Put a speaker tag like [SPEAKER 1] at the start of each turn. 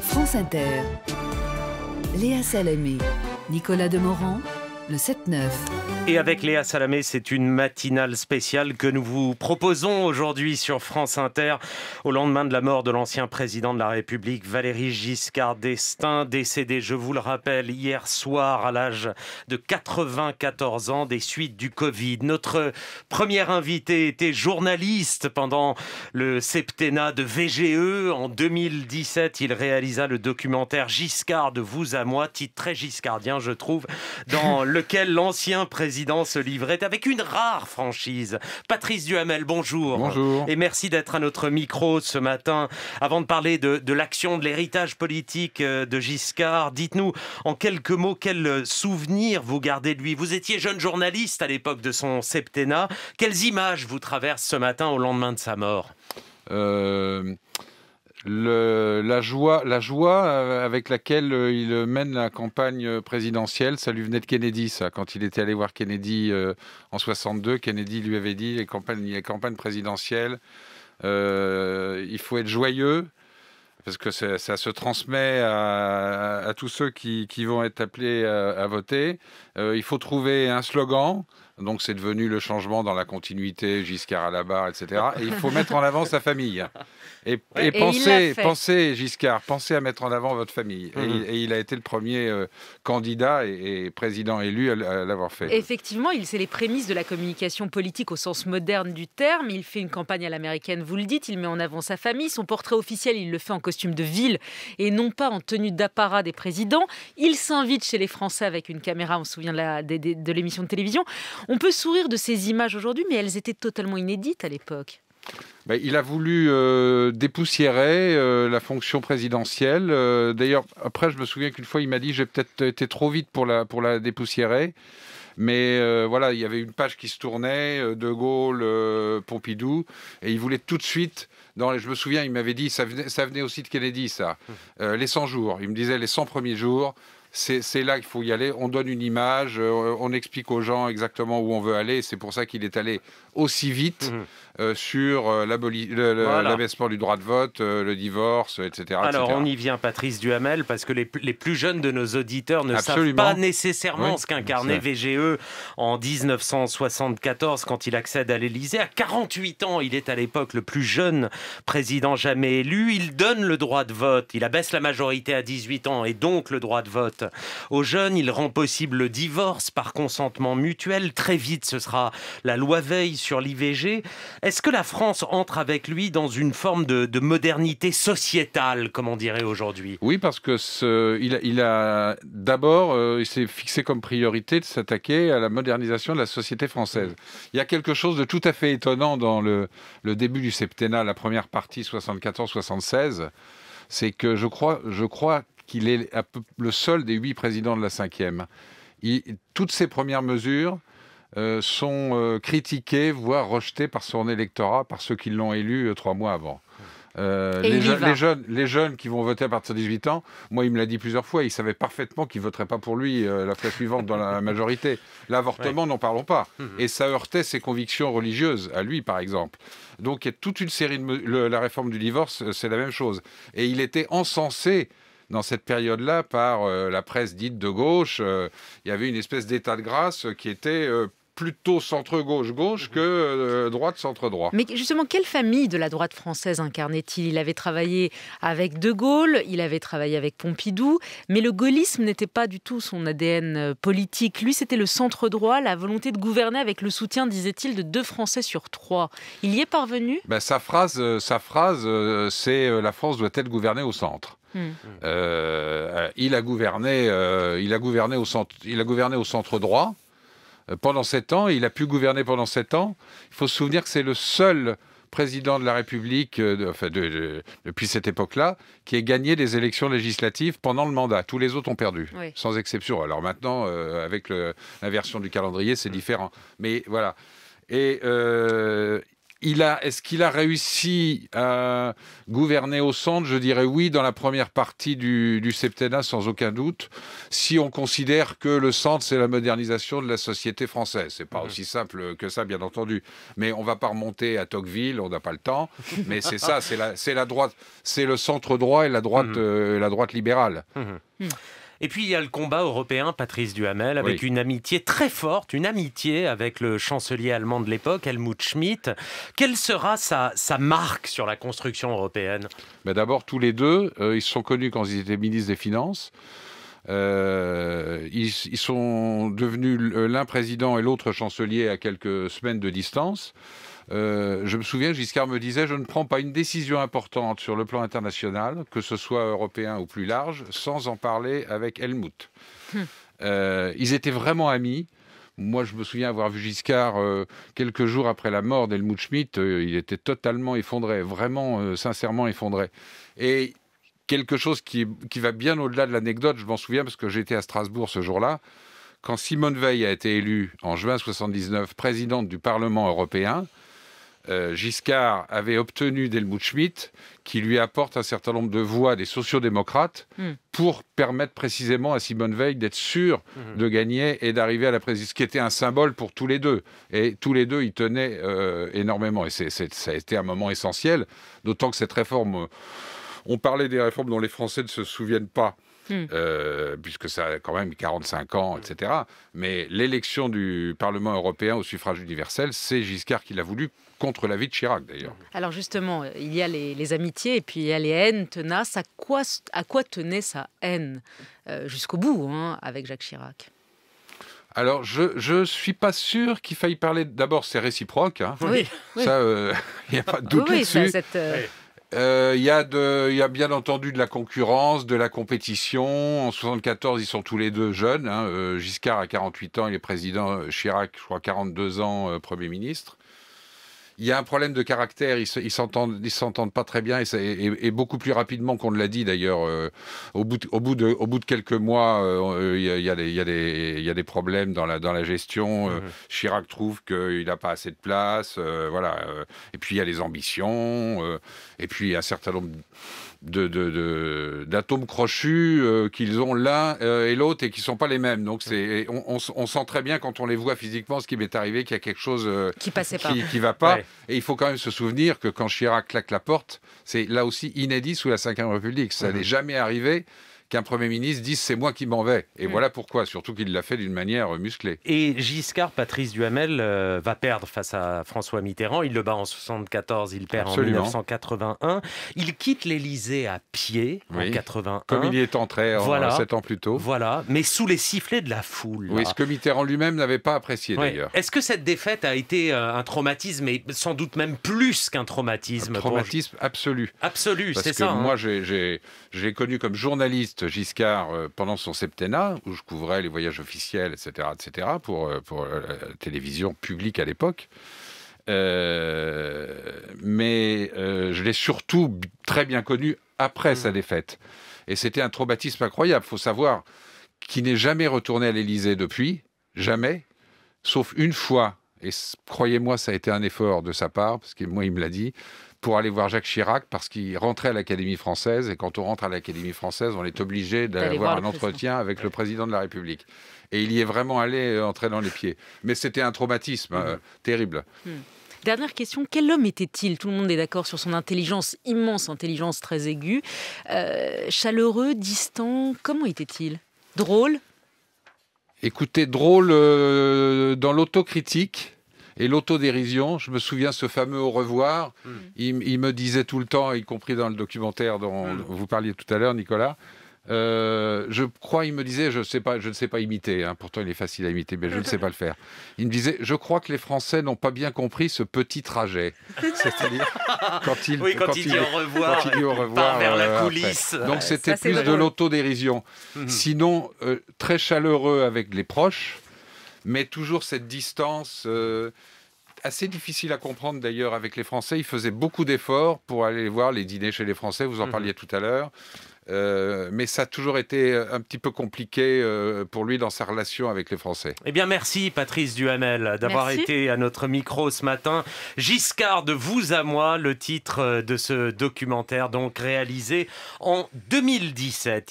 [SPEAKER 1] France Inter. Léa Salamé, Nicolas Demorand,
[SPEAKER 2] et avec Léa Salamé, c'est une matinale spéciale que nous vous proposons aujourd'hui sur France Inter au lendemain de la mort de l'ancien président de la République Valéry Giscard d'Estaing, décédé, je vous le rappelle, hier soir à l'âge de 94 ans des suites du Covid. Notre première invité était journaliste pendant le septennat de VGE. En 2017, il réalisa le documentaire Giscard de vous à moi, titre très giscardien je trouve, dans le lequel l'ancien président se livrait avec une rare franchise. Patrice Duhamel, bonjour. Bonjour. Et merci d'être à notre micro ce matin. Avant de parler de, l'action, de l'héritage politique euh, de Giscard, dites-nous en quelques mots quel souvenir vous gardez de lui. Vous étiez jeune journaliste à l'époque de son septennat. Quelles images vous traversent ce
[SPEAKER 3] matin au lendemain de sa mort euh, la, joie, la joie euh, avec laquelle euh, il mène la campagne présidentielle, ça lui venait de Kennedy, ça. Quand il était allé voir Kennedy euh, en 62, Kennedy lui avait dit les campagnes, les campagnes présidentielles, il faut être joyeux, parce que ça, se transmet à, tous ceux qui, vont être appelés à, voter. il faut trouver un slogan, donc c'est devenu le changement dans la continuité, Giscard à la barre, etc. Et il faut mettre en avant sa famille. Et, et, pensez, Giscard, pensez à mettre en avant votre famille. Et, il mhm. a été le premier euh, candidat et, président élu à, l'avoir fait.
[SPEAKER 1] Effectivement, il sait les prémices de la communication politique au sens moderne du terme. Il fait une campagne à l'américaine, vous le dites, il met en avant sa famille. Son portrait officiel, il le fait en costume de ville et non pas en tenue d'apparat des présidents. Il s'invite chez les Français avec une caméra, on se souvient de l'émission de, de télévision. On peut sourire de ces images aujourd'hui, mais elles étaient totalement inédites à l'époque.
[SPEAKER 3] Bah, il a voulu euh, dépoussiérer euh, la fonction présidentielle. Euh, d'ailleurs, après, je me souviens qu'une fois, il m'a dit j'ai peut-être été trop vite pour la, pour la dépoussiérer. Mais voilà, il y avait une page qui se tournait, De Gaulle, Pompidou, et il voulait tout de suite je me souviens, il m'avait dit, ça venait, aussi de Kennedy, ça. les 100 jours. Il me disait les 100 premiers jours, c'est là qu'il faut y aller. On donne une image, euh, on explique aux gens exactement où on veut aller. C'est pour ça qu'il est allé aussi vite mhm. euh, sur euh, l'abaissement du droit de vote, euh, le divorce, etc. Alors on y
[SPEAKER 2] vient, Patrice Duhamel, parce que les, plus jeunes de nos auditeurs ne savent pas nécessairement ce qu'incarnait VGE en 1974 quand il accède à l'Élysée. À 48 ans, il est à l'époque le plus jeune président jamais élu. Il donne le droit de vote, il abaisse la majorité à 18 ans et donc le droit de vote aux jeunes. Il rend possible le divorce par consentement mutuel. Très vite, ce sera la loi Veil sur l'IVG. Est-ce que la France entre avec lui dans une forme de, modernité sociétale, comme on dirait
[SPEAKER 3] aujourd'hui Oui, parce que il, a d'abord, euh, il s'est fixé comme priorité de s'attaquer à la modernisation de la société française. Il y a quelque chose de tout à fait étonnant dans le, début du septennat, la première partie 74-76. C'est que je crois, je crois qu'il est le seul des huit présidents de la cinquième. toutes ces premières mesures euh, sont euh, critiqués, voire rejetés par son électorat, par ceux qui l'ont élu euh, trois mois avant. les, jeunes, les jeunes qui vont voter à partir de 18 ans, moi, il me l'a dit plusieurs fois, il savait parfaitement qu'il ne voterait pas pour lui la fois suivante dans la majorité. L'avortement, n'en parlons pas. Hum, hum. Et ça heurtait ses convictions religieuses, à lui, par exemple. Donc, il y a toute une série de. la réforme du divorce, c'est la même chose. Et il était encensé dans cette période-là par la presse dite de gauche. il y avait une espèce d'état de grâce qui était plutôt centre-gauche-gauche mhm. que euh, droite-centre-droit. Mais
[SPEAKER 1] justement, quelle famille de la droite française incarnait-il Il avait travaillé avec De Gaulle, il avait travaillé avec Pompidou, mais le gaullisme n'était pas du tout son ADN euh, politique. Lui, c'était le centre-droit, la volonté de gouverner avec le soutien, disait-il, de deux Français sur trois. Il y est parvenu
[SPEAKER 3] ben, Sa phrase, euh, sa phrase c'est « la France doit être gouvernée au centre hmm. ». Hmm. il a gouverné, il a gouverné au centre, il a gouverné au centre droit. Euh, pendant sept ans, il a pu gouverner pendant sept ans. Il faut se souvenir que c'est le seul président de la République, euh, enfin, depuis cette époque-là, qui ait gagné des élections législatives pendant le mandat. Tous les autres ont perdu, sans exception. Alors maintenant, euh, avec l'inversion du calendrier, c'est différent. Mais voilà. Et euh, a, est-ce qu'il a réussi à gouverner au centre Je dirais oui, dans la première partie du, septennat, sans aucun doute, si on considère que le centre, c'est la modernisation de la société française. C'est pas mmh. aussi simple que ça, bien entendu. Mais on va pas remonter à Tocqueville, on n'a pas le temps. Mais c'est ça, c'est la, la, droite, c'est le centre droit et la droite, mmh. euh, la droite libérale. Mmh.
[SPEAKER 2] Et puis il y a le combat européen Patrice Duhamel avec une amitié très forte, une amitié avec le chancelier allemand de l'époque, Helmut Schmidt. Quelle
[SPEAKER 3] sera sa, marque sur la construction européenne mais ben, D'abord, tous les deux, euh, ils se sont connus quand ils étaient ministres des Finances. Euh, ils, sont devenus l'un président et l'autre chancelier à quelques semaines de distance. Euh, je me souviens, Giscard me disait, je ne prends pas une décision importante sur le plan international, que ce soit européen ou plus large, sans en parler avec Helmut. Hum. Euh, ils étaient vraiment amis. Moi, je me souviens avoir vu Giscard euh, quelques jours après la mort d'Helmut Schmidt. il était totalement effondré, vraiment, sincèrement effondré. Et quelque chose qui, va bien au-delà de l'anecdote, je m'en souviens parce que j'étais à Strasbourg ce jour-là. Quand Simone Veil a été élue en juin 1979 présidente du Parlement européen, euh, Giscard avait obtenu d'Helmut Schmidt, qui lui apporte un certain nombre de voix des sociodémocrates démocrates hmm. pour permettre précisément à Simone Veil d'être sûre hmm. de gagner et d'arriver à la présidence, ce qui était un symbole pour tous les deux. Et tous les deux, y tenaient euh, énormément. Et ça a été un moment essentiel, d'autant que cette réforme, euh, on parlait des réformes dont les Français ne se souviennent pas. Hmm. Euh, puisque ça a quand même 45 ans, etc. Mais l'élection du Parlement européen au suffrage universel, c'est Giscard qui l'a voulu contre l'avis de Chirac d'ailleurs.
[SPEAKER 1] Alors justement, il y a les, amitiés et puis il y a les haines tenaces. À quoi, à quoi tenait sa haine euh, jusqu'au bout hein, avec Jacques Chirac
[SPEAKER 3] alors, je ne suis pas sûr qu'il faille parler. D'abord, c'est réciproque. Hein. Oui, ça, euh, il n'y a pas de doute là-dessus. Euh, il y, y, a bien entendu de la concurrence, de la compétition. En 74, ils sont tous les deux jeunes. Hein. Euh, Giscard a 48 ans, il est président. Euh, Chirac, je crois, 42 ans, Premier ministre il y a un problème de caractère, ils ne s'entendent, ils s'entendent pas très bien, et, beaucoup plus rapidement qu'on ne l'a dit d'ailleurs. Euh, au, bout de, au, bout bout de quelques mois, il, y a, des, problèmes dans la, dans la gestion. Euh, mhm. Chirac trouve qu'il n'a pas assez de place, euh, voilà. Et puis il y a les ambitions, et puis un certain nombre d'atomes crochus euh, qu'ils ont l'un euh, et l'autre et qui ne sont pas les mêmes. Donc c'est, on, sent très bien quand on les voit physiquement, ce qui m'est arrivé, qu'il y a quelque chose euh, qui ne qui, va pas. Et il faut quand même se souvenir que quand Chirac claque la porte, c'est là aussi inédit sous la Ve République. Ça n'est jamais arrivé qu'un Premier ministre dise c'est moi qui m'en vais. Et mm. voilà pourquoi, surtout qu'il l'a fait d'une manière musclée. Et Giscard, Patrice Duhamel, euh, va perdre face à François Mitterrand. Il le bat en
[SPEAKER 2] 74, il perd en 1981. Il quitte l'Élysée à pied en 81. Comme il y est entré voilà. en, 7 ans plus tôt. Voilà, mais sous les sifflets de la foule. Oui, ce que Mitterrand lui-même n'avait pas apprécié d'ailleurs. Est-ce que cette défaite a été euh, un traumatisme, et sans doute même plus qu'un traumatisme Un traumatisme absolu. Absolu, c'est ça. Hein. Moi,
[SPEAKER 3] j'ai connu comme journaliste Giscard euh, pendant son septennat, où je couvrais les voyages officiels, etc., etc., pour, euh, pour euh, la télévision publique à l'époque. mais je l'ai surtout très bien connu après sa mmh. défaite. Et c'était un traumatisme incroyable. Il faut savoir qu'il n'est jamais retourné à l'Élysée depuis, jamais, sauf une fois. Et croyez-moi, ça a été un effort de sa part, parce que moi, il me l'a dit pour aller voir Jacques Chirac parce qu'il rentrait à l'Académie française. Et quand on rentre à l'Académie française, on est obligé d'avoir un entretien avec le président de la République. Et il y est vraiment allé euh, entrer dans les pieds. Mais c'était un traumatisme euh, mm-hmm. terrible.
[SPEAKER 1] Mm. Dernière question, quel homme était-il Tout le monde est d'accord sur son intelligence, immense intelligence très aiguë. Euh, chaleureux, distant, comment était-il Drôle
[SPEAKER 3] Écoutez, drôle dans l'autocritique et l'autodérision, je me souviens ce fameux au revoir, mm. il, me disait tout le temps, y compris dans le documentaire dont mm. vous parliez tout à l'heure, Nicolas. Euh, je crois, il me disait, je, sais pas, je ne sais pas imiter, hein, pourtant il est facile à imiter, mais je ne sais pas le faire. Il me disait, je crois que les Français n'ont pas bien compris ce petit trajet. C'est-à-dire quand il, quand, il, dit au revoir, quand il vers la euh, coulisse. Donc c'était plus de l'autodérision. Mm-hmm. Sinon, euh, très chaleureux avec les proches mais toujours cette distance euh, assez difficile à comprendre d'ailleurs avec les Français. Il faisait beaucoup d'efforts pour aller voir les dîners chez les Français, vous en mhm. parliez tout à l'heure. Euh, mais ça a toujours été euh, un petit peu compliqué pour lui dans sa relation avec les Français. Eh bien,
[SPEAKER 2] merci Patrice
[SPEAKER 3] Duhamel d'avoir été à
[SPEAKER 2] notre micro ce matin.
[SPEAKER 3] Giscard de vous
[SPEAKER 2] à moi, le titre de ce documentaire, donc réalisé en 2017.